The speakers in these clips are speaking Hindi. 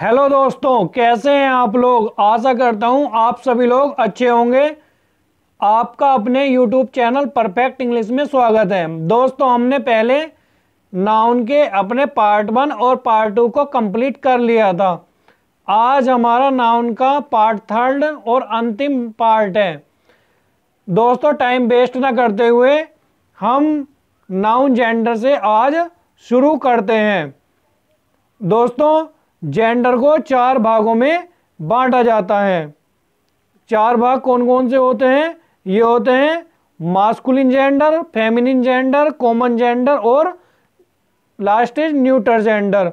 हेलो दोस्तों कैसे हैं आप लोग आशा करता हूं आप सभी लोग अच्छे होंगे आपका अपने यूट्यूब चैनल परफेक्ट इंग्लिश में स्वागत है दोस्तों हमने पहले नाउन के अपने पार्ट वन और पार्ट टू को कंप्लीट कर लिया था आज हमारा नाउन का पार्ट थर्ड और अंतिम पार्ट है दोस्तों टाइम वेस्ट ना करते हुए हम नाउन जेंडर से आज शुरू करते हैं दोस्तों जेंडर को चार भागों में बांटा जाता है चार भाग कौन कौन से होते हैं ये होते हैं masculine gender feminine gender common gender और last is neuter gender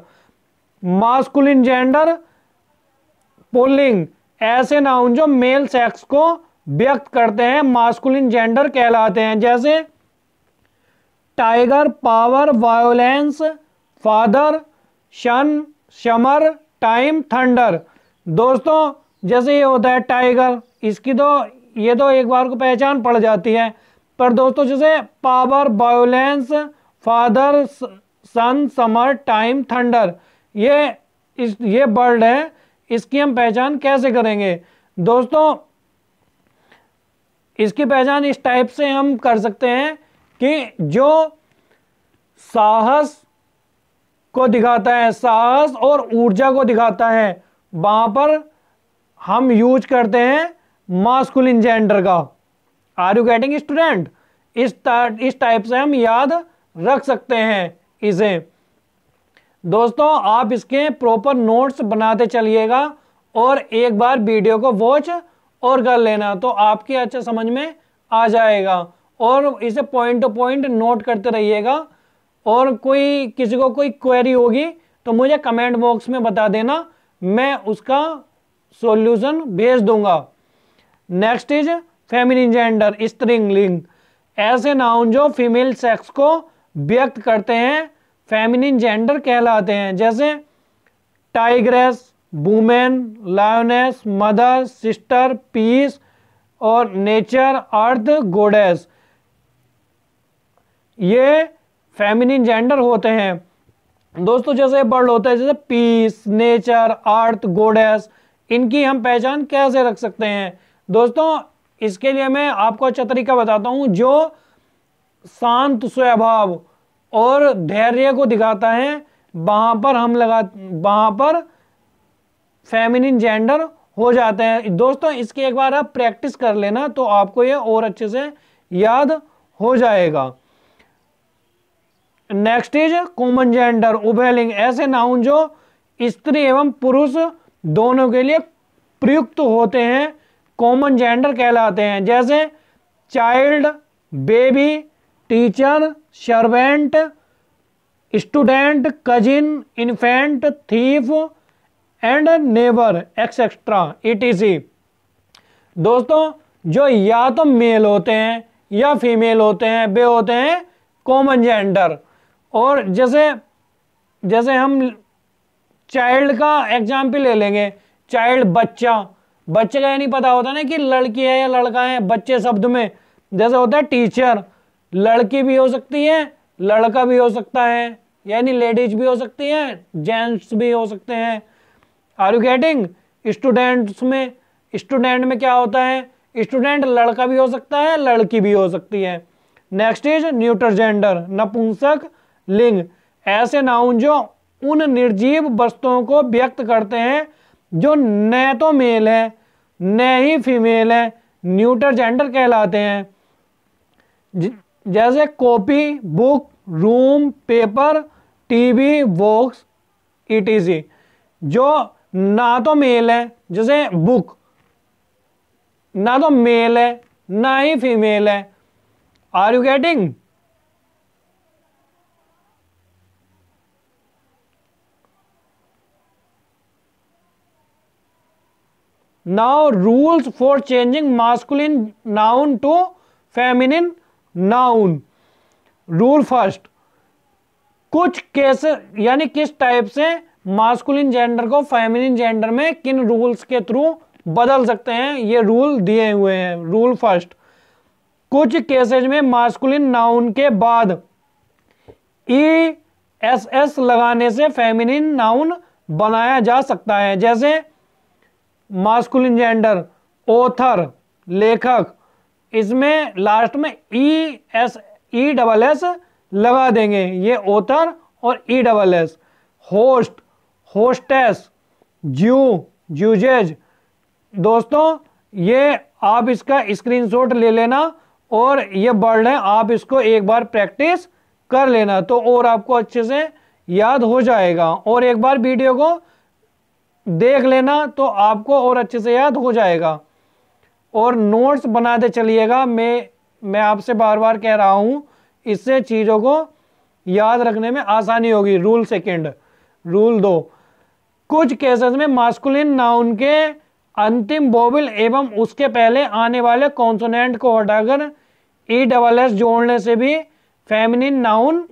masculine gender पोलिंग ऐसे नाउन जो मेल सेक्स को व्यक्त करते हैं मास्कुलिन जेंडर कहलाते हैं जैसे tiger power violence father son summer time thunder दोस्तों जैसे ये होता है टाइगर इसकी तो ये तो एक बार को पहचान पड़ जाती है पर दोस्तों जैसे power violence father son summer time thunder ये इस ये बर्ड है इसकी हम पहचान कैसे करेंगे दोस्तों इसकी पहचान इस टाइप से हम कर सकते हैं कि जो साहस को दिखाता है साहस और ऊर्जा को दिखाता है वहाँ पर हम यूज करते हैं मास्कुलिन जेंडर का आर यू गेटिंग स्टूडेंट इस इस टाइप से हम याद रख सकते हैं इसे दोस्तों आप इसके प्रॉपर नोट्स बनाते चलिएगा और एक बार वीडियो को वॉच और कर लेना तो आपके अच्छा समझ में आ जाएगा और इसे पॉइंट टू पॉइंट नोट करते रहिएगा और कोई किसी को कोई क्वेरी होगी तो मुझे कमेंट बॉक्स में बता देना मैं उसका सॉल्यूशन भेज दूंगा नेक्स्ट इज फेमिनिन जेंडर स्त्रिंग लिंग ऐसे नाउन जो फीमेल सेक्स को व्यक्त करते हैं फेमिनिन जेंडर कहलाते हैं जैसे tigress women lioness mother sister peace और नेचर अर्थ गोडेस ये फेमिनिन जेंडर होते हैं दोस्तों जैसे वर्ड होते हैं जैसे पीस नेचर अर्थ गोडेस इनकी हम पहचान कैसे रख सकते हैं दोस्तों इसके लिए मैं आपको अच्छा तरीका बताता हूँ जो शांत स्वभाव और धैर्य को दिखाता है वहाँ पर हम लगा वहाँ पर फेमिनिन जेंडर हो जाते हैं दोस्तों इसकी एक बार आप प्रैक्टिस कर लेना तो आपको ये और अच्छे से याद हो जाएगा नेक्स्ट इज कॉमन जेंडर उभेलिंग ऐसे नाउन जो स्त्री एवं पुरुष दोनों के लिए प्रयुक्त होते हैं कॉमन जेंडर कहलाते हैं जैसे child baby teacher servant student cousin infant thief and neighbour etcetera ETC दोस्तों जो या तो मेल होते हैं या फीमेल होते हैं वे होते हैं कॉमन जेंडर और जैसे जैसे हम चाइल्ड का एग्जाम्पल ले लेंगे चाइल्ड बच्चा बच्चे का ये नहीं पता होता ना कि लड़की है या लड़का है बच्चे शब्द में जैसे होता है टीचर लड़की भी हो सकती है लड़का भी हो सकता है यानी लेडीज भी हो सकती है जेंट्स भी हो सकते हैं आर यू गेटिंग स्टूडेंट्स में स्टूडेंट में क्या होता है स्टूडेंट लड़का भी हो सकता है लड़की भी हो सकती है नेक्स्ट इज न्यूट्रजेंडर नपुंसक लिंग ऐसे नाउन जो उन निर्जीव वस्तुओं को व्यक्त करते हैं जो न तो मेल है न ही फीमेल है न्यूटर जेंडर कहलाते हैं जैसे copy book room paper TV box ETC जो ना तो मेल है जैसे बुक ना तो मेल है ना ही फीमेल है are you getting now rules for changing masculine noun to feminine noun rule first कुछ कैसे यानी किस टाइप से मास्कुलिन जेंडर को फेमिनिन जेंडर में किन रूल्स के थ्रू बदल सकते हैं ये रूल दिए हुए हैं रूल फर्स्ट कुछ केसेज में मास्कुलिन नाउन के बाद ई एस एस लगाने से फेमिनिन नाउन बनाया जा सकता है जैसे मास्कुलिन जेंडर ओथर लेखक इसमें लास्ट में E S E double S लगा देंगे ये ओथर और E double S host hostess Jew Jewesses दोस्तों ये आप इसका स्क्रीनशॉट ले लेना और ये वर्ड है आप इसको एक बार प्रैक्टिस कर लेना तो और आपको अच्छे से याद हो जाएगा और एक बार वीडियो को देख लेना तो आपको और अच्छे से याद हो जाएगा और नोट्स बनाते चलिएगा मैं मैं आपसे बार बार कह रहा हूँ इससे चीज़ों को याद रखने में आसानी होगी रूल सेकंड रूल दो कुछ केसेस में मास्कुलिन नाउन के अंतिम बोबिल एवं उसके पहले आने वाले कॉन्सोनेंट को हटाकर ई डबल एस जोड़ने से भी फेमिनिन नाउन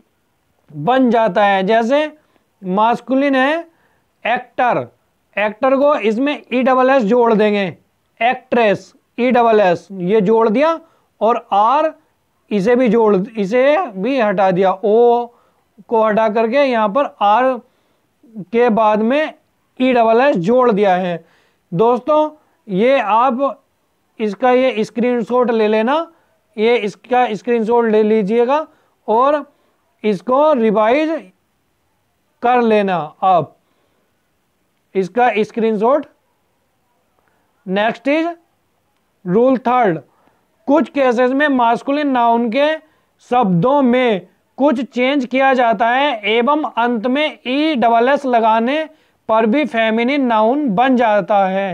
बन जाता है जैसे मास्कुलिन है एक्टर एक्टर को इसमें ई डबल एस जोड़ देंगे एक्ट्रेस ई डबल एस ये जोड़ दिया और आर इसे भी जोड़ इसे भी हटा दिया ओ को हटा करके यहाँ पर आर के बाद में ई डबल एस जोड़ दिया है दोस्तों ये आप इसका ये स्क्रीनशॉट ले लेना ये इसका स्क्रीनशॉट ले लीजिएगा और इसको रिवाइज कर लेना आप इसका screenshot next is rule third कुछ केसेस में मास्कुलिन नाउन के शब्दों में कुछ चेंज किया जाता है एवं अंत में ई डबल एस लगाने पर भी फेमिनिन नाउन बन जाता है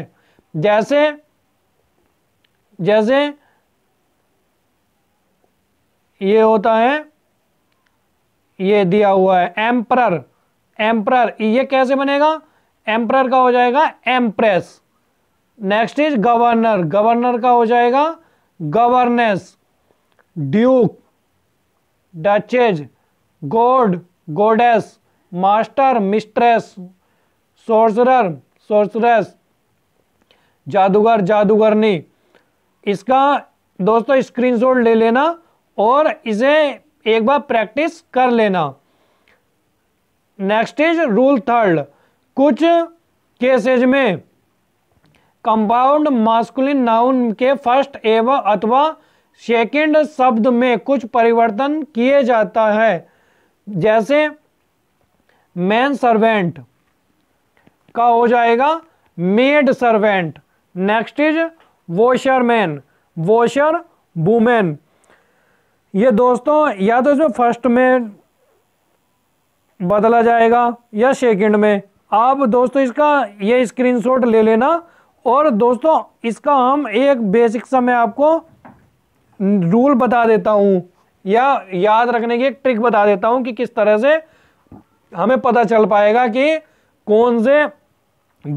जैसे जैसे ये होता है ये दिया हुआ है एम्प्रर एम्प्रर ये कैसे बनेगा एम्प्रर का हो जाएगा empress next is governor governor का हो जाएगा governess duke duchess god goddess master mistress sorcerer sorceress जादूगर जादूगरनी इसका दोस्तों स्क्रीनशॉट ले लेना और इसे एक बार प्रैक्टिस कर लेना नेक्स्ट इज रूल थर्ड कुछ केसेज में कंपाउंड मास्कुलिन नाउन के फर्स्ट एवं अथवा सेकेंड शब्द में कुछ परिवर्तन किए जाता है जैसे मैन सर्वेंट का हो जाएगा maid servant next is washerman washer women ये दोस्तों या तो जो फर्स्ट में बदला जाएगा या सेकेंड में आप दोस्तों इसका ये स्क्रीनशॉट ले लेना और दोस्तों इसका हम एक बेसिक सा मैं आपको रूल बता देता हूँ या याद रखने की एक ट्रिक बता देता हूँ कि किस तरह से हमें पता चल पाएगा कि कौन से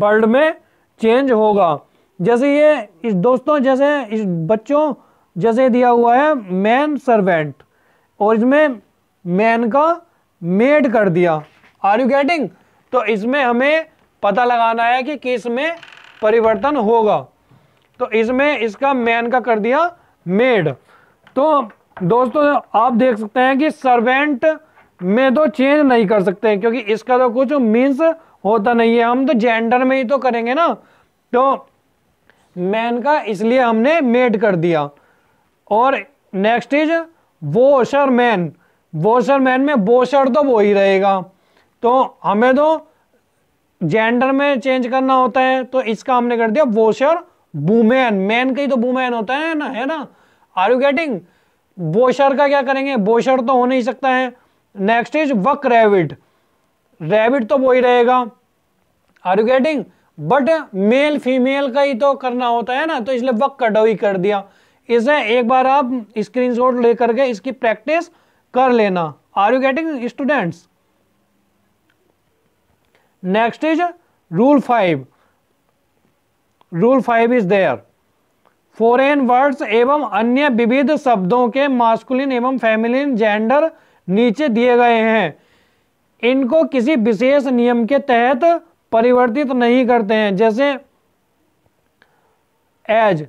वर्ल्ड में चेंज होगा जैसे ये इस दोस्तों जैसे इस बच्चों जैसे दिया हुआ है मैन सर्वेंट और इसमें मैन का मेड कर दिया आर यू गेटिंग तो इसमें हमें पता लगाना है कि किस में परिवर्तन होगा तो इसमें इसका मैन का कर दिया मेड तो दोस्तों आप देख सकते हैं कि सर्वेंट में तो चेंज नहीं कर सकते हैं क्योंकि इसका तो कुछ मीन्स होता नहीं है हम तो जेंडर में ही तो करेंगे ना तो मैन का इसलिए हमने मेड कर दिया और next is washer man washer man में वोशर तो वो ही रहेगा तो हमें तो जेंडर में चेंज करना होता है तो इसका हमने कर दिया वोशर वुमेन मैन का ही तो वुमेन होता है ना है ना आर यू गेटिंग बोशर का क्या करेंगे बोशर तो हो नहीं सकता है नेक्स्ट इज वक रेविड रेविड तो वो ही रहेगा are you getting but male female का ही तो करना होता है ना तो इसलिए वक ही कर दिया इसे एक बार आप स्क्रीनशॉट लेकर के इसकी प्रैक्टिस कर लेना are you getting students next is rule five rule five is there foreign words एवं अन्य विविध शब्दों के मास्कुलिन एवं फेमिलिन जेंडर नीचे दिए गए हैं इनको किसी विशेष नियम के तहत परिवर्तित नहीं करते हैं जैसे एज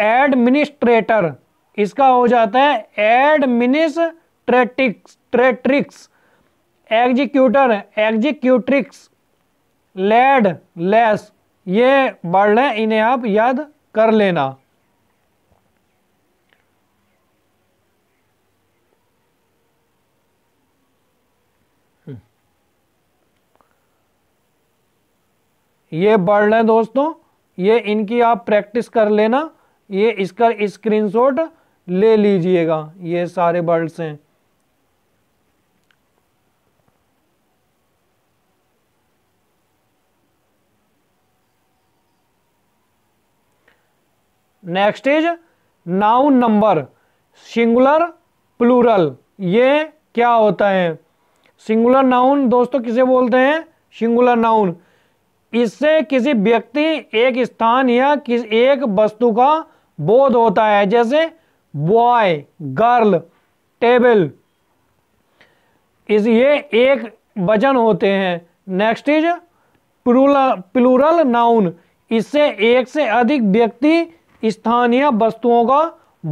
एडमिनिस्ट्रेटर इसका हो जाता है एडमिनिस्ट्रेटिक्स ट्रेट्रिक्स एग्जीक्यूटर एग्जीक्यूट्रिक्स लेड लेस ये वर्ड हैं इन्हें आप याद कर लेना हम्म। ये वर्ड हैं दोस्तों ये इनकी आप प्रैक्टिस कर लेना ये इसका स्क्रीनशॉट ले लीजिएगा ये सारे वर्ड्स हैं next is noun number singular plural ये क्या होता है सिंगुलर नाउन दोस्तों किसे बोलते हैं सिंगुलर नाउन इससे किसी व्यक्ति एक स्थान या किस एक वस्तु का बोध होता है जैसे बॉय गर्ल टेबल इस ये एक वजन होते हैं next is plural plural noun इससे एक से अधिक व्यक्ति स्थानीय वस्तुओं का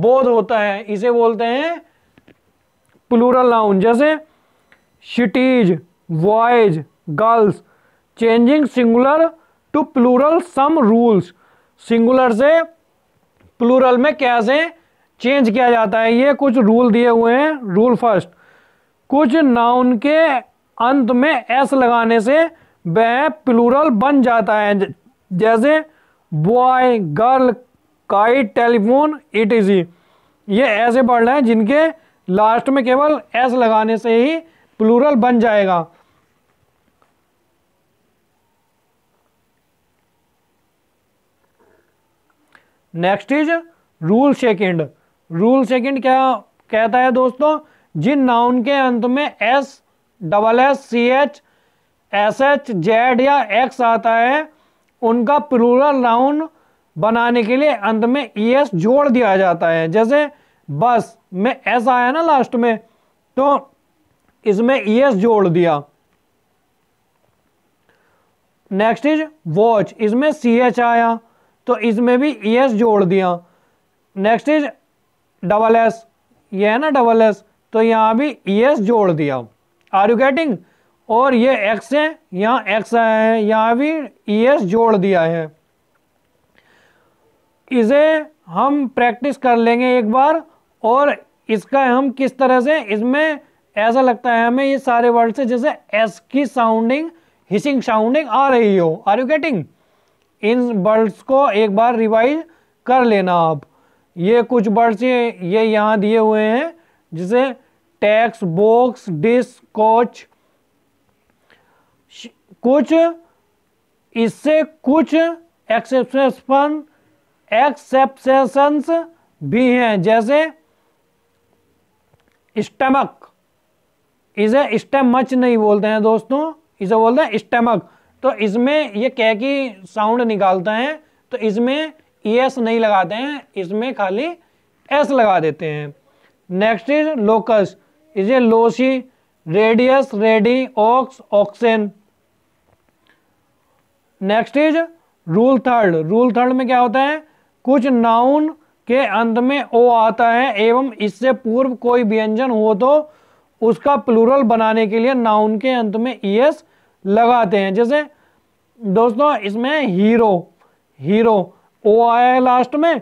बोध होता है इसे बोलते हैं प्लूरल नाउन जैसे cities boys girls changing singular to plural some rules singular से प्लूरल में कैसे चेंज किया जाता है ये कुछ रूल दिए हुए हैं रूल फर्स्ट कुछ नाउन के अंत में एस लगाने से वह प्लूरल बन जाता है जैसे boy girl kite telephone it easy ये ऐसे वर्ड हैं जिनके लास्ट में केवल एस लगाने से ही प्लूरल बन जाएगा next is rule second rule second क्या कहता है दोस्तों जिन नाउन के अंत में S double S C H S H Z या एक्स आता है उनका प्लूरल नाउन बनाने के लिए अंत में ई e एस जोड़ दिया जाता है जैसे बस में एस आया ना लास्ट में तो इसमें ई e एस जोड़ दिया नेक्स्ट इज वॉच इसमें सी एच आया तो इसमें भी ई e एस जोड़ दिया नेक्स्ट इज डबल एस ये है ना डबल एस तो यहाँ भी ई एस जोड़ दिया आर यू गेटिंग और ये एक्स है यहाँ एक्स आया है यहाँ भी ई एस जोड़ दिया है इसे हम प्रैक्टिस कर लेंगे एक बार और इसका हम किस तरह से इसमें ऐसा लगता है हमें ये सारे वर्ड से जैसे एस की साउंडिंग हिसिंग साउंडिंग आ रही हो आर यू गेटिंग इन वर्ड्स को एक बार रिवाइज कर लेना आप ये कुछ वर्ड्स ये ये यहाँ दिए हुए हैं जैसे टैक्स बॉक्स डिस कोच कुछ इससे कुछ एक्सेप्शन एक्सेप्सेशंस भी हैं जैसे स्टमक इसे स्टेमच नहीं बोलते हैं दोस्तों इसे बोलते हैं स्टमक तो इसमें ये कह की साउंड निकालते हैं तो इसमें ई एस नहीं लगाते हैं इसमें खाली एस लगा देते हैं नेक्स्ट इज लोकस इसे loci radius radii ox oxen next is rule third rule third में क्या होता है कुछ नाउन के अंत में ओ आता है एवं इससे पूर्व कोई व्यंजन हो तो उसका प्लूरल बनाने के लिए नाउन के अंत में ई एस लगाते हैं जैसे दोस्तों इसमें हीरो हीरो ओ आया है लास्ट में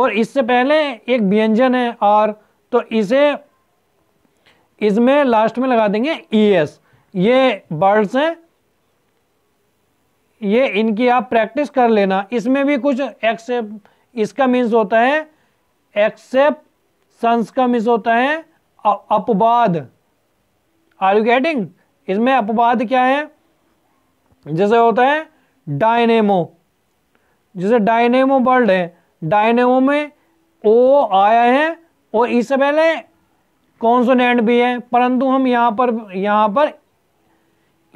और इससे पहले एक व्यंजन है आर तो इसे इसमें लास्ट में लगा देंगे ई एस ये बर्ड्स हैं ये इनकी आप प्रैक्टिस कर लेना इसमें भी कुछ एक्सेप्ट इसका मीन्स होता है एक्सेप्ट सन्स का मीन्स होता है अपवाद आर यू गेटिंग इसमें अपवाद क्या है जैसे होता है डायनेमो जैसे डायनेमो वर्ल्ड है डायनेमो में ओ आया है और इससे पहले कॉन्सोनेंट भी है परंतु हम यहाँ पर यहाँ पर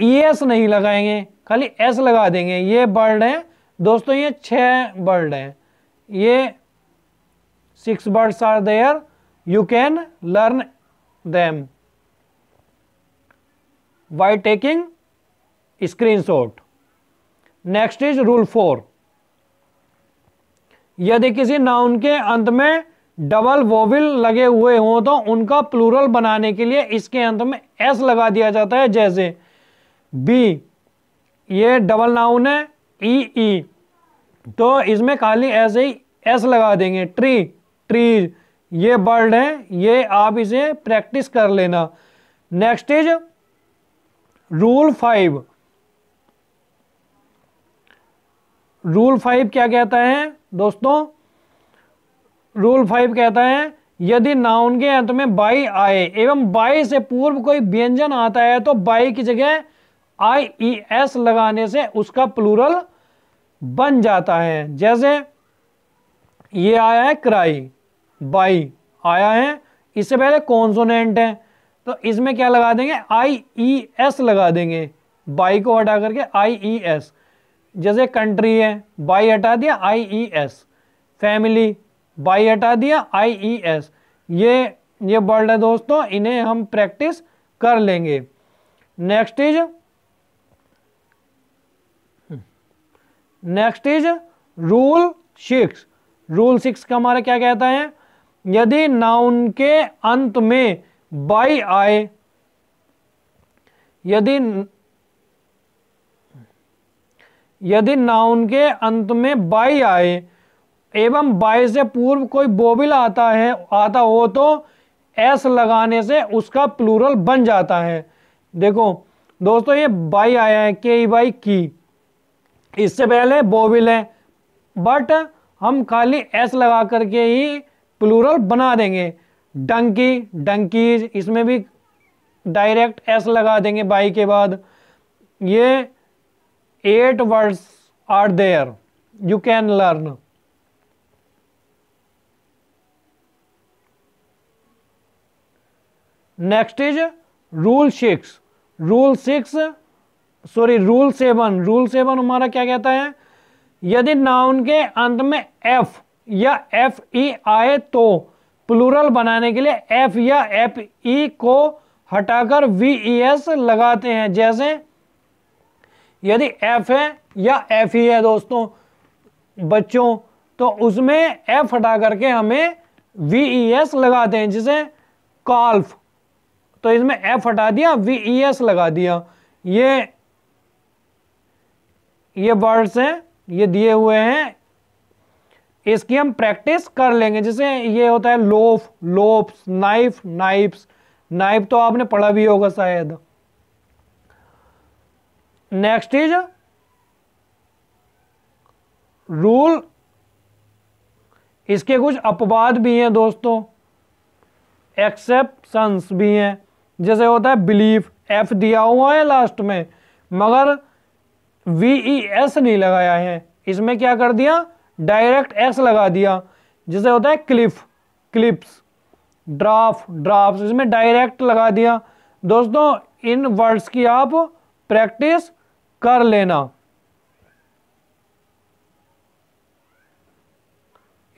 ई एस नहीं लगाएंगे खाली एस लगा देंगे ये वर्ल्ड है दोस्तों ये छह वर्ल्ड है ये six are there you can learn learn by taking taking screenshot next is rule four यदि किसी नाउन के अंत में डबल वोविल लगे हुए हों तो उनका प्लूरल बनाने के लिए इसके अंत में एस लगा दिया जाता है जैसे बी ये डबल नाउन है ई e, ई e. तो इसमें खाली ऐसे ही एस लगा देंगे ट्री ट्रीज ये वर्ड है ये आप इसे प्रैक्टिस कर लेना next is rule five rule five क्या कहता है दोस्तों रूल फाइव कहता है यदि नाउन के अंत में बाई आए एवं बाई से पूर्व कोई व्यंजन आता है तो बाई की जगह आई ई एस लगाने से उसका प्लूरल बन जाता है जैसे ये आया है क्राई बाई आया है इससे पहले कॉन्सोनेंट है तो इसमें क्या लगा देंगे आई ई एस लगा देंगे बाई को हटा करके आई ई एस जैसे कंट्री है बाई हटा दिया I E S family Y हटा दिया आई ई एस ये ये वर्ड है दोस्तों इन्हें हम प्रैक्टिस कर लेंगे next is next is rule six rule six का हमारा क्या कहता है यदि नाउन के अंत में बाई आए यदि यदि नाउन के अंत में बाई आए एवं बाई से पूर्व कोई बोबिल आता है आता हो तो एस लगाने से उसका प्लूरल बन जाता है देखो दोस्तों ये बाई आया है के बाई की इससे पहले बोविल है बट हम खाली एस लगा करके ही प्लूरल बना देंगे डंकी डंकीज इसमें भी डायरेक्ट एस लगा देंगे बाई के बाद ये eight words are there you can learn next is rule six rule six sorry rule seven rule seven हमारा क्या कहता है यदि नाउन के अंत में एफ या एफ ई e आए तो प्लूरल बनाने के लिए एफ या एफ ई e को हटाकर वी ई एस लगाते हैं जैसे यदि एफ है या एफ ई e है दोस्तों बच्चों तो उसमें एफ हटा करके हमें वी ई एस लगाते हैं जिसे कॉल्फ तो इसमें एफ हटा दिया वी ई एस लगा दिया ये ये वर्ड्स हैं ये दिए हुए हैं इसकी हम प्रैक्टिस कर लेंगे जैसे ये होता है loaf loafs knife knifes knife तो आपने पढ़ा भी होगा शायद नेक्स्ट इज रूल इसके कुछ अपवाद भी हैं दोस्तों एक्सेप्शंस भी हैं जैसे होता है बिलीफ एफ दिया हुआ है लास्ट में मगर वी एस e नहीं लगाया है इसमें क्या कर दिया डायरेक्ट एक्स लगा दिया जिसे होता है क्लिफ क्लिप्स ड्राफ्ट ड्राफ्ट इसमें डायरेक्ट लगा दिया दोस्तों इन वर्ड्स की आप प्रैक्टिस कर लेना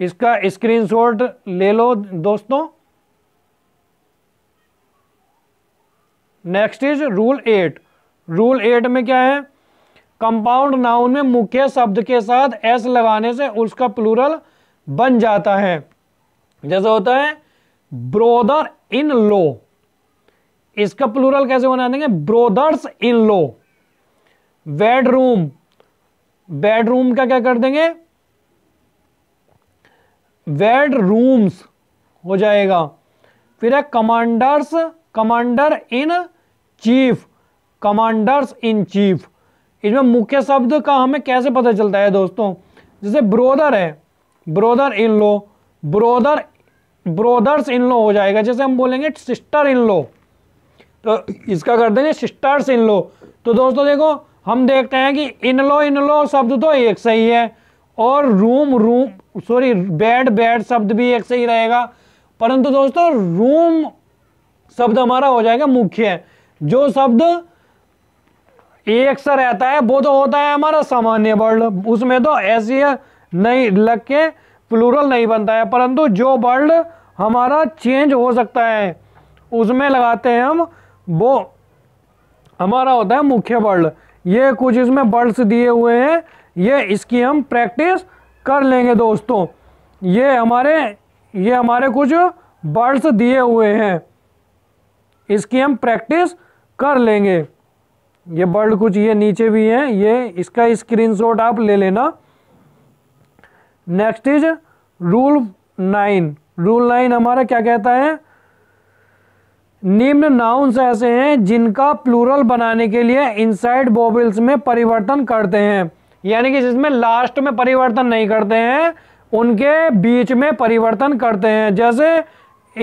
इसका स्क्रीनशॉट ले लो दोस्तों next is rule eight rule eight में क्या है कंपाउंड नाउन में मुख्य शब्द के साथ एस लगाने से उसका प्लूरल बन जाता है जैसे होता है ब्रोदर इन लो इसका प्लूरल कैसे बना देंगे brothers in law bedroom bedroom का क्या कर देंगे बेडरूम्स हो जाएगा फिर है commanders commander in chief commanders in chief इसमें मुख्य शब्द का हमें कैसे पता चलता है दोस्तों जैसे ब्रोदर है brother in law brother brothers in law हो जाएगा जैसे हम बोलेंगे सिस्टर इन लो तो इसका कर देंगे सिस्टर्स इन लो तो दोस्तों देखो हम देखते हैं कि इन लो इन लो शब्द तो एक सही है और room room sorry bed bed शब्द भी एक सही रहेगा परंतु दोस्तों रूम शब्द हमारा हो जाएगा मुख्य जो शब्द एक सा रहता है वो तो होता है हमारा सामान्य वर्ड उसमें तो ऐसी नहीं लग के प्लूरल नहीं बनता है परंतु जो वर्ड हमारा चेंज हो सकता है उसमें लगाते हैं हम वो हमारा होता है मुख्य वर्ड ये कुछ इसमें वर्ड्स दिए हुए हैं ये इसकी हम प्रैक्टिस कर लेंगे दोस्तों ये हमारे ये हमारे कुछ वर्ड्स दिए हुए हैं इसकी हम प्रैक्टिस कर लेंगे ये बर्ड कुछ ये नीचे भी है ये इसका स्क्रीनशॉट आप ले लेना next is rule nine rule nine हमारा क्या कहता है निम्न नाउन्स ऐसे हैं जिनका प्लूरल बनाने के लिए इनसाइड बोबल्स में परिवर्तन करते हैं यानी कि जिसमें लास्ट में परिवर्तन नहीं करते हैं उनके बीच में परिवर्तन करते हैं जैसे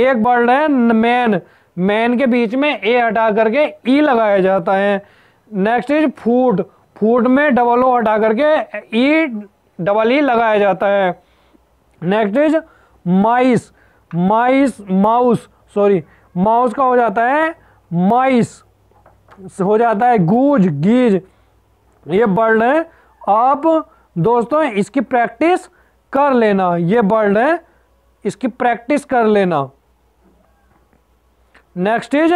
एक वर्ड है मैन मैन के बीच में ए हटा करके ई e लगाया जाता है नेक्स्ट इज फूड फूड में डबल ओ हटा करके ई डबल ई लगाया जाता है next is mice mice mouse sorry mouse का हो जाता है माइस हो जाता है गूज गीज ये वर्ड है आप दोस्तों इसकी प्रैक्टिस कर लेना ये वर्ड है इसकी प्रैक्टिस कर लेना next is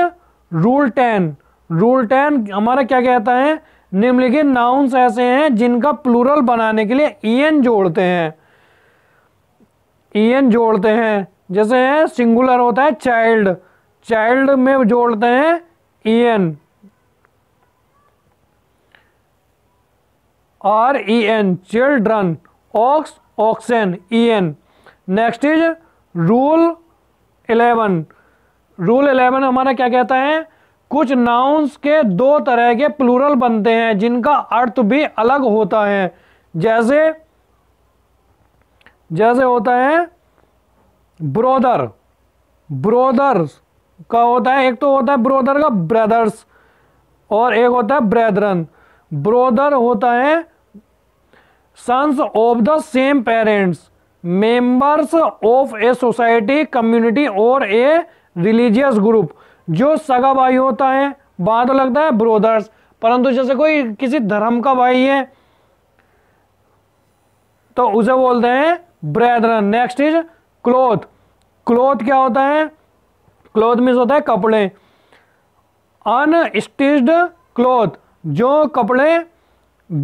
rule ten rule ten हमारा क्या कहता है निम्नलिखित नाउन्स ऐसे हैं जिनका प्लूरल बनाने के लिए ईएन जोड़ते हैं ईएन जोड़ते हैं जैसे है सिंगुलर होता है चाइल्ड चाइल्ड में जोड़ते हैं EN R E N children ox oxen E N next is rule eleven rule eleven हमारा क्या कहता है कुछ नाउंस के दो तरह के प्लूरल बनते हैं जिनका अर्थ भी अलग होता है जैसे जैसे होता है ब्रोदर ब्रोदर्स का होता है एक तो होता है ब्रोदर का ब्रदर्स और एक होता है ब्रदरन ब्रोदर होता है sons of the same parents members of a society community और ए रिलीजियस ग्रुप जो सगा भाई होता है वहां तो लगता है ब्रोदर्स परंतु जैसे कोई किसी धर्म का भाई है तो उसे बोलते हैं brethren next is cloth cloth क्या होता है क्लोथ मीन्स होता है कपड़े अनस्टिच्ड क्लोथ जो कपड़े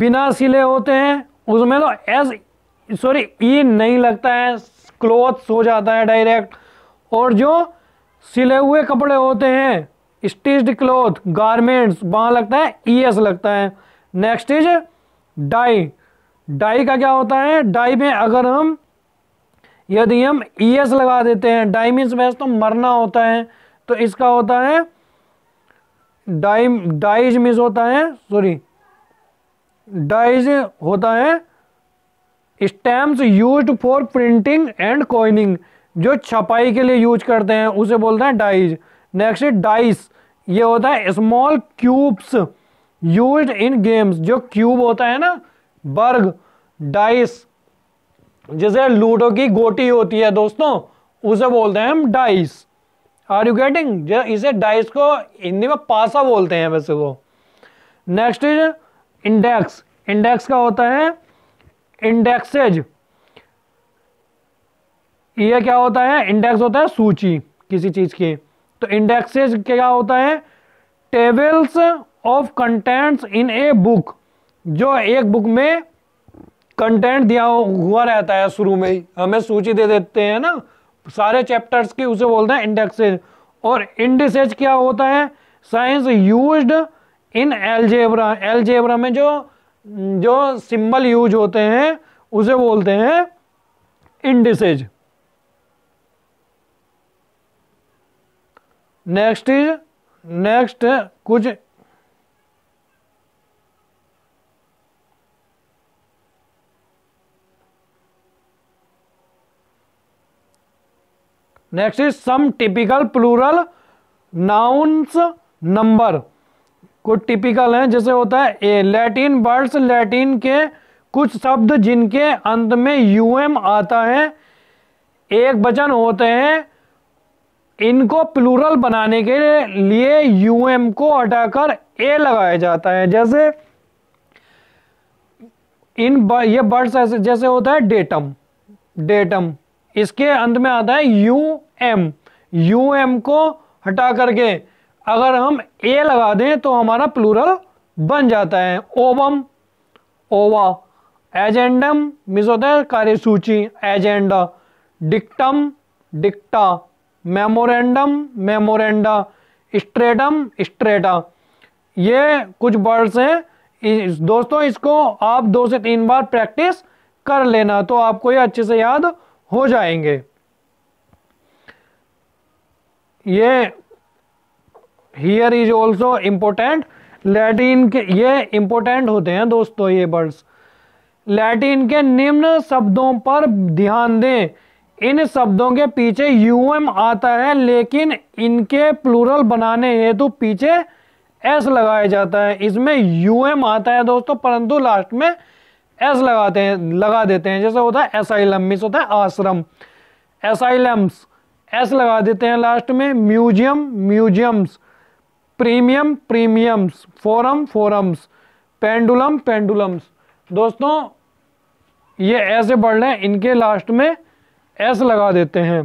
बिना सिले होते हैं उसमें तो एस सॉरी ई नहीं लगता है क्लोथ हो जाता है डायरेक्ट और जो सिले हुए कपड़े होते हैं स्टिच्ड क्लोथ गारमेंट्स वहाँ लगता है ई e एस लगता है नेक्स्ट इज डाई डाई का क्या होता है डाई में अगर हम यदि हम ई e एस लगा देते हैं डाई मीन्स वैसे तो मरना होता है तो इसका होता है डाई डाइज मीन्स होता है सॉरी डाइज होता है stamp used for printing and coining जो छपाई के लिए यूज करते हैं उसे बोलते हैं डाइज नेक्स्ट डाइस ये होता है small cubes use in games जो क्यूब होता है ना बर्ग डाइस जैसे लूडो की गोटी होती है दोस्तों उसे बोलते हैं हम डाइस आर यू गेटिंग इसे डाइस को हिंदी में पासा बोलते हैं वैसे वो नेक्स्ट इज इंडेक्स इंडेक्स का होता है इंडेक्सेज ये क्या होता है इंडेक्स होता है सूची किसी चीज़ की तो इंडेक्सेज क्या होता है tables of contents in a book जो एक बुक में कंटेंट दिया हुआ रहता है शुरू में ही हमें सूची दे देते हैं ना सारे चैप्टर्स की उसे बोलते हैं इंडेक्सेज और इंडिसेज क्या होता है signs used in algebra algebra में जो जो सिंबल यूज होते हैं उसे बोलते हैं इंडिसेज नेक्स्ट इज नेक्स्ट कुछ next is some typical plural nouns number कुछ टिपिकल हैं जैसे होता है ए लैटिन वर्ड्स लैटिन के कुछ शब्द जिनके अंत में यूएम आता है एक वचन होते हैं इनको प्लूरल बनाने के लिए यूएम um को हटाकर ए लगाया जाता है जैसे इन ये बर्ड्स ऐसे जैसे होता है डेटम डेटम इसके अंत में आता है यू एम यू एम को हटा करके अगर हम ए लगा दें तो हमारा प्लूरल बन जाता है ओवम ओवा एजेंडम मीस होता है कार्यसूची agenda dictum dicta memorandum memoranda stratum strata ये कुछ वर्ड्स हैं दोस्तों इसको आप दो से तीन बार प्रैक्टिस कर लेना तो आपको ये अच्छे से याद हो जाएंगे ये here is also important Latin के ये इम्पोर्टेंट होते हैं दोस्तों ये वर्ड्स लैटिन के निम्न शब्दों पर ध्यान दें इन शब्दों के पीछे यूएम आता है लेकिन इनके प्लूरल बनाने हेतु पीछे एस लगाया जाता है इसमें यूएम आता है दोस्तों परंतु लास्ट में एस लगाते हैं लगा देते हैं जैसे होता है एसाइलम मिस होता है आश्रम एसाइलम्स एस लगा देते हैं लास्ट में museum museums premium premiums forum forums pendulum pendulums दोस्तों ये ऐसे बढ़ रहे हैं इनके लास्ट में एस लगा देते हैं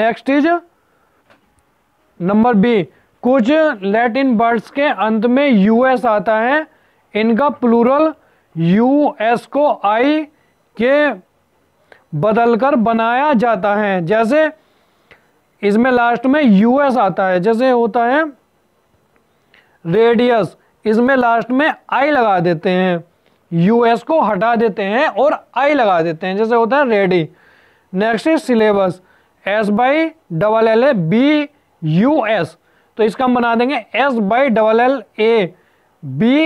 नेक्स्ट इज नंबर बी कुछ लैटिन वर्ड्स के अंत में यूएस आता है इनका प्लूरल यूएस को आई के बदलकर बनाया जाता है जैसे इसमें लास्ट में यूएस आता है जैसे होता है रेडियस इसमें लास्ट में आई लगा देते हैं यूएस को हटा देते हैं और आई लगा देते हैं जैसे होता है ready next is syllabus S by double L A B U S तो इसका हम बना देंगे S by double L A B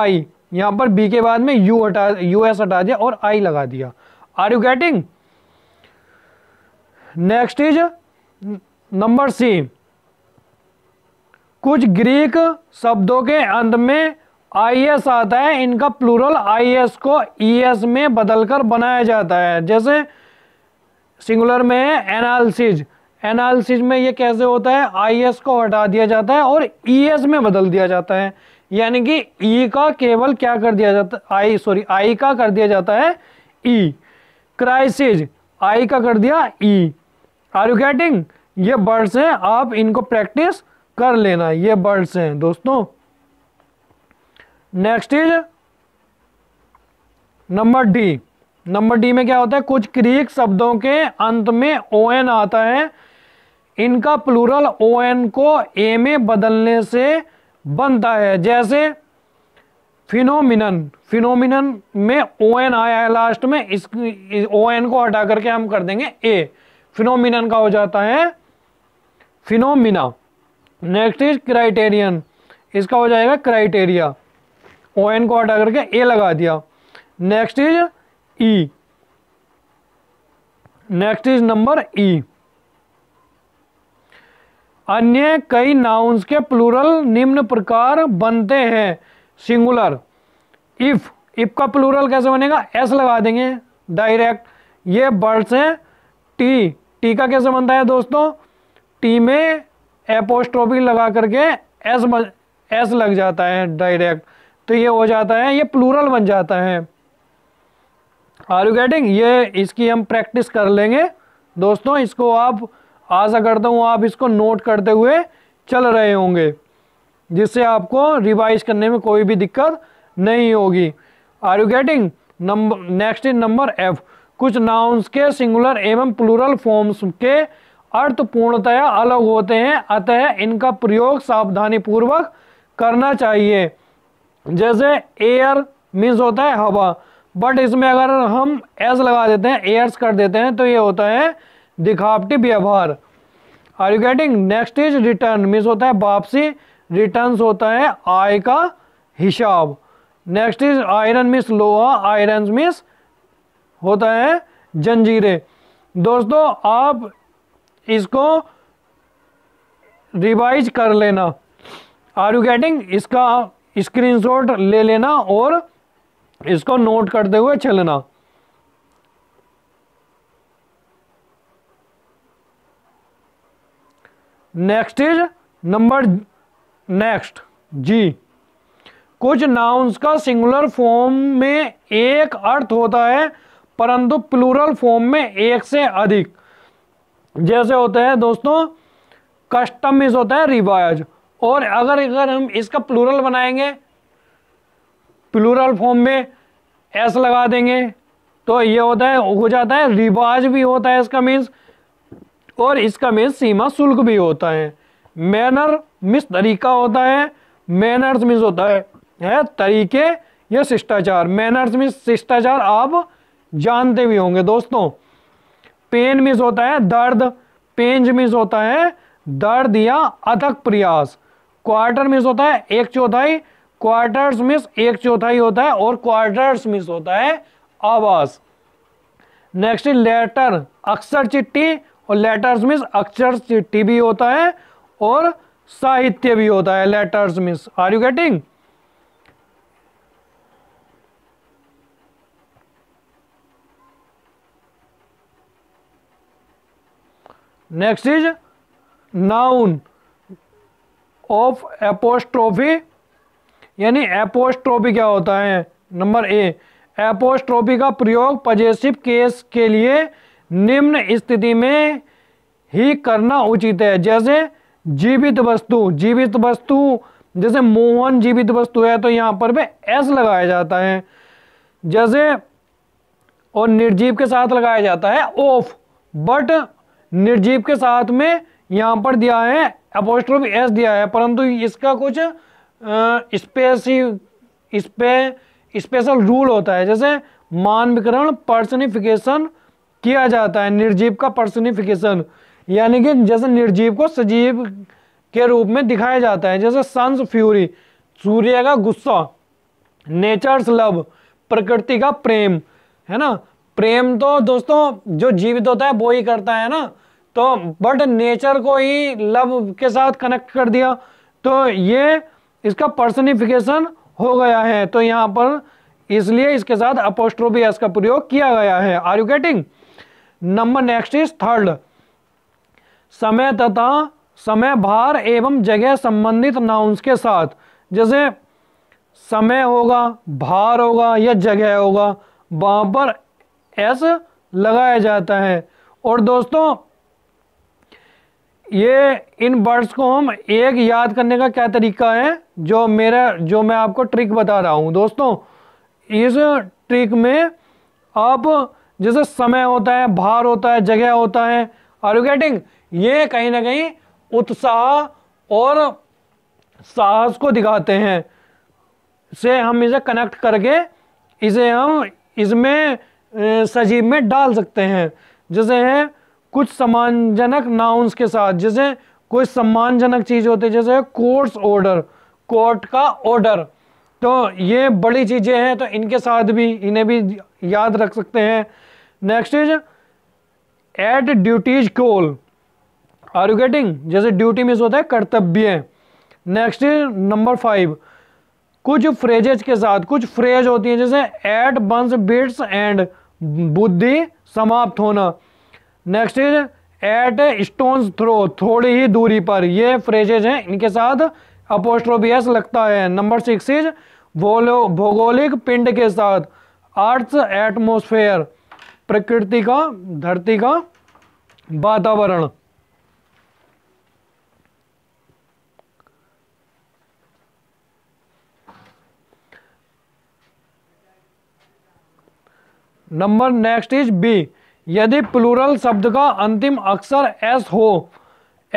I यहाँ पर बी के बाद में यू हटा यू एस हटा दिया और आई लगा दिया are you getting next is number C कुछ ग्रीक शब्दों के अंत में आई एस आता है इनका प्लूरल आई एस को ई e एस में बदलकर बनाया जाता है जैसे सिंगुलर में है एनालिसिस एनालिसिस में ये कैसे होता है आई एस को हटा दिया जाता है और ई e एस में बदल दिया जाता है यानी कि ई e का केवल क्या कर दिया जाता है आई सॉरी आई का कर दिया जाता है ई क्राइसिस आई का कर दिया ई आर यू गेटिंग ये बर्ड्स हैं आप इनको प्रैक्टिस कर लेना ये बर्ड्स हैं दोस्तों next is number D number D में क्या होता है कुछ क्रिक शब्दों के अंत में ओ एन आता है इनका प्लूरल ओ एन को ए में बदलने से बनता है जैसे फिनोमिनन फिनोमिनन में ओ एन आया है लास्ट में इस ओ एन को हटा करके हम कर देंगे ए फिनोमिनन का हो जाता है फिनोमिना नेक्स्ट इज क्राइटेरियन इसका हो जाएगा क्राइटेरिया ओ एन को हटा करके ए लगा दिया next is E next is number E अन्य कई नाउन्स के प्लूरल निम्न प्रकार बनते हैं सिंगुलर इफ इफ का प्लूरल कैसे बनेगा एस लगा देंगे डायरेक्ट ये बर्ड्स हैं टी टी का कैसे बनता है दोस्तों टी में एपोस्ट्रोफी लगा करके एस एस लग जाता है डायरेक्ट तो ये हो जाता है ये प्लूरल बन जाता है आर यू गेटिंग ये इसकी हम प्रैक्टिस कर लेंगे दोस्तों इसको आप आशा करता हूँ आप इसको नोट करते हुए चल रहे होंगे जिससे आपको रिवाइज करने में कोई भी दिक्कत नहीं होगी are you getting number next in number F कुछ नाउंस के सिंगुलर एवं प्लूरल फॉर्म्स के अर्थ पूर्णतया अलग होते हैं अतः इनका प्रयोग सावधानी पूर्वक करना चाहिए जैसे एयर मीन्स होता है हवा बट इसमें अगर हम एस लगा देते हैं एयर्स कर देते हैं तो ये होता है दिखावटी व्यवहार are you getting next is return means होता है वापसी रिटर्न होता है आय का हिसाब नेक्स्ट इज आयरन मिस लोहा आयरन मिस होता है जंजीरे दोस्तों आप इसको रिवाइज कर लेना आर यू गेटिंग इसका स्क्रीनशॉट ले लेना और इसको नोट करते हुए चलना next is number next G कुछ नाउंस का सिंगुलर फॉर्म में एक अर्थ होता है परंतु प्लूरल फॉर्म में एक से अधिक जैसे होते हैं दोस्तों कस्टम इज होता है रिवाज और अगर अगर हम इसका प्लूरल बनाएंगे प्लूरल फॉर्म में एस लगा देंगे तो ये होता है हो जाता है रिवाज भी होता है इसका मीन्स और इसका मीन्स सीमा शुल्क भी होता है मैनर मिस तरीका होता है मैनर्स मीन्स होता है, है तरीके या शिष्टाचार मैनर्स मीन्स शिष्टाचार आप जानते भी होंगे दोस्तों पेन मीन्स होता है दर्द पेंज मीन्स होता है दर्द या अधक प्रयास क्वार्टर मिस होता है एक चौथाई क्वार्टर्स मिस एक चौथाई होता है और क्वार्टर्स मिस होता है आवाज नेक्स्ट लेटर अक्षर चिट्ठी और लेटर्स मिस अक्षर चिट्ठी भी होता है और साहित्य भी होता है letters means are you getting next is noun of apostrophe यानी एपोस्ट्रोफी क्या होता है नंबर ए एपोस्ट्रोफी का प्रयोग पजेसिव केस के लिए निम्न स्थिति में ही करना उचित है जैसे जीवित वस्तु जीवित वस्तु जैसे मोहन जीवित वस्तु है तो यहाँ पर भी एस लगाया जाता है जैसे और निर्जीव के साथ लगाया जाता है ऑफ बट निर्जीव के साथ में यहाँ पर दिया है अपोस्ट्रोफ एस दिया है परंतु इसका कुछ स्पेसी स्पे स्पेशल रूल होता है जैसे मान विकरण पर्सनिफिकेशन किया जाता है निर्जीव का पर्सनिफिकेशन यानी कि जैसे निर्जीव को सजीव के रूप में दिखाया जाता है जैसे सन्स फ्यूरी सूर्य का गुस्सा नेचर्स लव प्रकृति का प्रेम है ना प्रेम तो दोस्तों जो जीवित होता है वो ही करता है ना तो बट नेचर को ही लव के साथ कनेक्ट कर दिया तो ये इसका पर्सनिफिकेशन हो गया है तो यहाँ पर इसलिए इसके साथ अपोस्ट्रोबी एस का प्रयोग किया गया है are you getting number next is third समय तथा समय भार एवं जगह संबंधित नाउंस के साथ जैसे समय होगा भार होगा या जगह होगा वहाँ पर एस लगाया जाता है और दोस्तों ये इन वर्ड्स को हम एक याद करने का क्या तरीका है जो मेरा जो मैं आपको ट्रिक बता रहा हूँ दोस्तों इस ट्रिक में आप जैसे समय होता है भार होता है जगह होता है आर यू गेटिंग ये कहीं ना कहीं उत्साह और साहस को दिखाते हैं से हम इसे कनेक्ट करके इसे हम इसमें सजीव में डाल सकते हैं जैसे है कुछ सम्मानजनक नाउन्स के साथ जैसे कोई सम्मानजनक चीज होती है जैसे कोर्ट्स ऑर्डर कोर्ट का ऑर्डर तो ये बड़ी चीजें हैं तो इनके साथ भी इन्हें भी याद रख सकते हैं next is at duty's call are you getting जैसे ड्यूटी में होता है कर्तव्य नेक्स्ट इज नंबर फाइव कुछ फ्रेजेज के साथ कुछ फ्रेज होती हैं जैसे एट बंस बिट्स एंड बुद्धि समाप्त होना next is at stone throw थोड़ी ही दूरी पर ये फ्रेजेज हैं इनके साथ अपोस्ट्रोबियस लगता है नंबर सिक्स इज भौगोलिक पिंड के साथ आर्थ एटमोसफेयर प्रकृति का धरती का वातावरण नंबर नेक्स्ट इज बी यदि प्लूरल शब्द का अंतिम अक्षर एस हो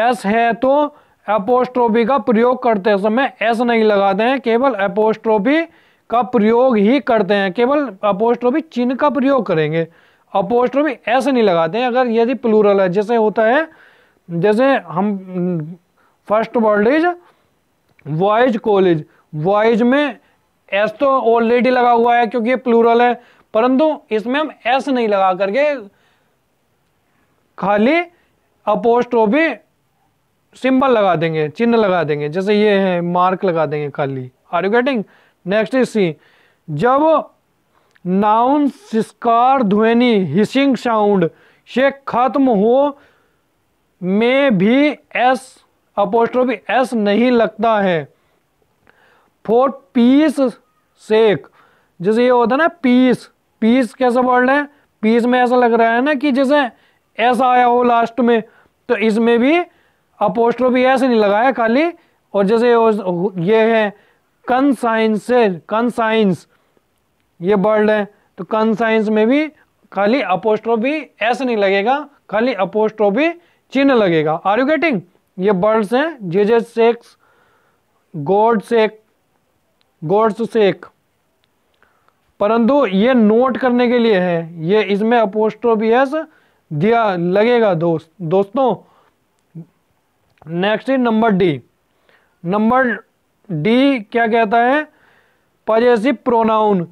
एस है तो एपोस्ट्रोपी का प्रयोग करते समय एस नहीं लगाते हैं केवल एपोस्ट्रोपी का प्रयोग ही करते हैं केवल अपोस्ट्रोपी चिन्ह का प्रयोग करेंगे अपोस्ट्रोपी एस नहीं लगाते हैं अगर यदि प्लूरल है जैसे होता है जैसे हम first word is boys college boys में एस तो ऑलरेडी लगा हुआ है क्योंकि ये प्लूरल है परंतु इसमें हम एस नहीं लगा करके खाली अपोस्टोबी सिंबल लगा देंगे चिन्ह लगा देंगे जैसे ये है मार्क लगा देंगे खाली are you getting next is C जब नाउन सिस्कार ध्वनि हिसिंग साउंड से खत्म हो में भी एस अपोस्ट्रोफी एस नहीं लगता है फोर पीस सेक जैसे ये होता है ना पीस पीस कैसा रहे हैं पीस में ऐसा लग रहा है ना कि जैसे ऐसा आया हो लास्ट में तो इसमें भी भी ऐसे नहीं लगाया खाली और जैसे ये है कंसाइंस कंसाइंस ये वर्ड है तो कंसाइंस में भी खाली भी ऐसे नहीं लगेगा खाली भी चिन्ह लगेगा आर यू गेटिंग ये वर्ड्स हैं जेजेस सेक्स गोड सेक गोड्स सेक परंतु ये नोट करने के लिए है ये इसमें भी ऐसा दिया लगेगा दोस्त दोस्तों next is number D number D क्या कहता है possessive pronoun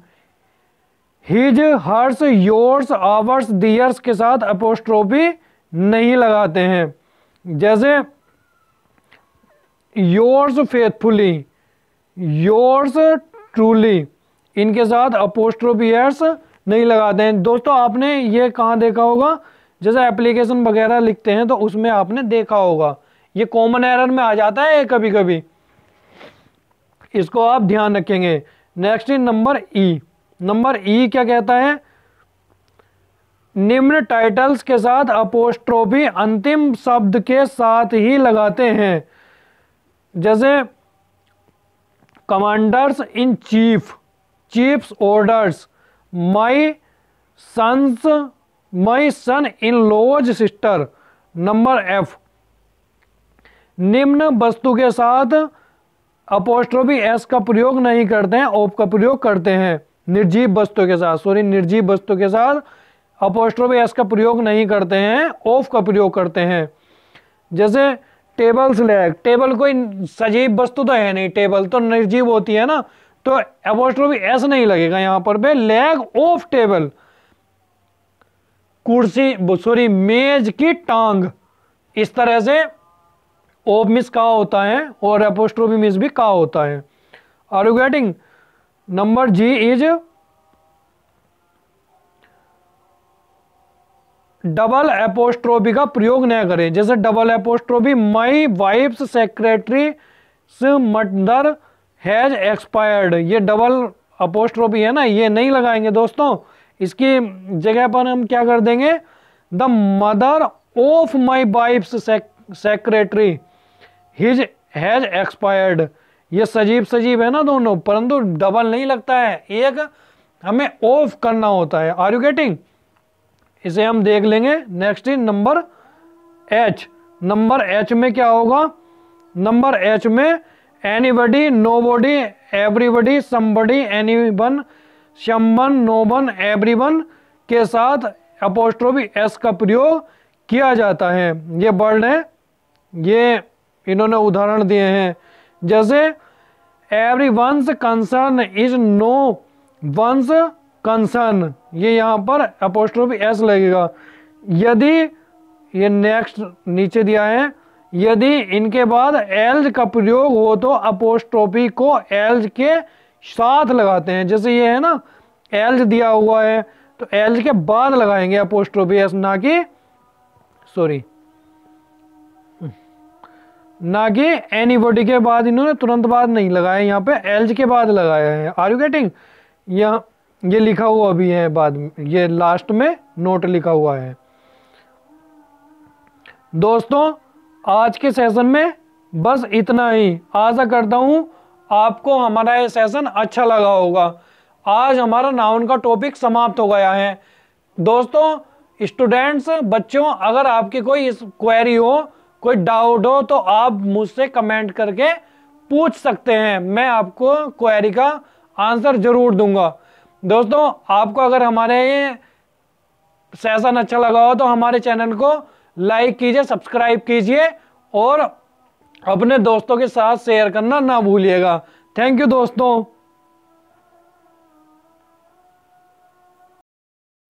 his hers yours ours theirs के साथ अपोस्ट्रोफी नहीं लगाते हैं जैसे योर्स फेथफुली योर्स ट्रूली इनके साथ अपोस्ट्रोफी नहीं लगाते हैं दोस्तों आपने ये कहाँ देखा होगा जैसे एप्लीकेशन वगैरह लिखते हैं तो उसमें आपने देखा होगा ये कॉमन एरर में आ जाता है कभी कभी इसको आप ध्यान रखेंगे next in number E number E क्या कहता है निम्न टाइटल्स के साथ अपोस्ट्रोफी अंतिम शब्द के साथ ही लगाते हैं जैसे commanders in chief chief's orders my son's my son in law's sister number F निम्न वस्तु के साथ अपोस्ट्रोफी एस का प्रयोग नहीं करते हैं ओप का प्रयोग करते हैं निर्जीव वस्तु के साथ सॉरी निर्जीव वस्तु के साथ अपोस्ट्रोफी एस का प्रयोग नहीं करते हैं ओफ का प्रयोग करते हैं जैसे टेबल स्लैग टेबल कोई सजीव वस्तु तो है नहीं टेबल तो निर्जीव होती है ना तो अपोस्ट्रोफी एस नहीं लगेगा यहाँ पर भी लैग ऑफ टेबल कुर्सी सॉरी मेज की टांग इस तरह से ओब मिस कहा होता है और एपोस्ट्रोबी मिस भी कहा होता है are you getting number G is double apostrophe का प्रयोग न करें जैसे double apostrophe my wife's secretary mother has expired ये डबल अपोस्ट्रोपी है ना ये नहीं लगाएंगे दोस्तों इसकी जगह पर हम क्या कर देंगे the mother of my wife secretary his has expired ये सजीव सजीव है ना दोनों परंतु डबल नहीं लगता है एक हमें ऑफ करना होता है आर यू गेटिंग इसे हम देख लेंगे next in number H number H में क्या होगा नंबर एच में anybody nobody everybody somebody anyone someone नोबन एवरीवन के साथ अपोस्ट्रोफी एस का प्रयोग किया जाता है ये वर्ड है ये इन्होंने उदाहरण दिए हैं जैसे everyone's concern is no one's concern ये यहाँ पर अपोस्ट्रोफी एस लगेगा यदि ये नेक्स्ट नीचे दिया है यदि इनके बाद एल्ज का प्रयोग हो तो अपोस्ट्रोफी को एल्ज के साथ लगाते हैं जैसे ये है ना एल्ज दिया हुआ है तो एल्ज के बाद लगाएंगे अपोस्ट्रोफी एस ना कि सॉरी ना कि एनी बॉडी के बाद इन्होंने तुरंत बाद नहीं लगाया यहाँ पे एल्ज के बाद लगाया है आर यू गेटिंग यहाँ ये लिखा हुआ भी है बाद में ये लास्ट में नोट लिखा हुआ है दोस्तों आज के सेशन में बस इतना ही आशा करता हूं आपको हमारा ये सेशन अच्छा लगा होगा आज हमारा नाउन का टॉपिक समाप्त हो गया है दोस्तों स्टूडेंट्स बच्चों अगर आपकी कोई क्वेरी हो कोई डाउट हो तो आप मुझसे कमेंट करके पूछ सकते हैं मैं आपको क्वेरी का आंसर ज़रूर दूंगा दोस्तों आपको अगर हमारे ये सेशन अच्छा लगा हो तो हमारे चैनल को लाइक कीजिए सब्सक्राइब कीजिए और अपने दोस्तों के साथ शेयर करना ना भूलिएगा थैंक यू दोस्तों